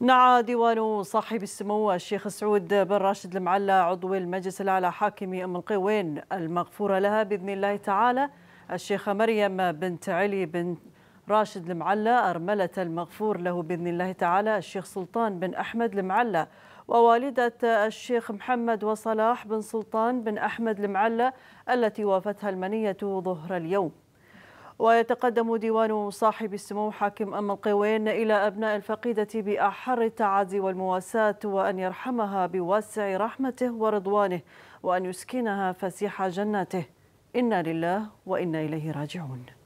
نعى ديوان صاحب السمو الشيخ سعود بن راشد المعلى عضو المجلس الأعلى حاكم أم القوين المغفورة لها بإذن الله تعالى الشيخة مريم بنت علي بن راشد المعلى أرملة المغفور له بإذن الله تعالى الشيخ سلطان بن أحمد المعلى ووالدة الشيخ محمد وصلاح بن سلطان بن أحمد المعلى التي وافتها المنية ظهر اليوم ويتقدم ديوان صاحب السمو حاكم أم القوين إلى أبناء الفقيدة بأحر التعازي والمواساة وأن يرحمها بواسع رحمته ورضوانه وأن يسكنها فسيح جناته إنا لله وإنا إليه راجعون